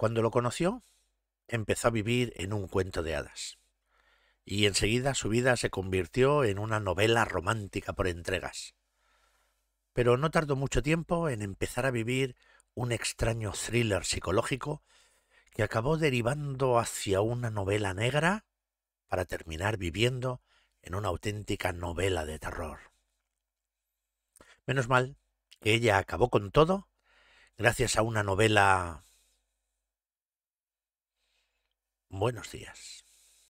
Cuando lo conoció, empezó a vivir en un cuento de hadas. Y enseguida su vida se convirtió en una novela romántica por entregas. Pero no tardó mucho tiempo en empezar a vivir un extraño thriller psicológico que acabó derivando hacia una novela negra para terminar viviendo en una auténtica novela de terror. Menos mal que ella acabó con todo gracias a una novela buenos días.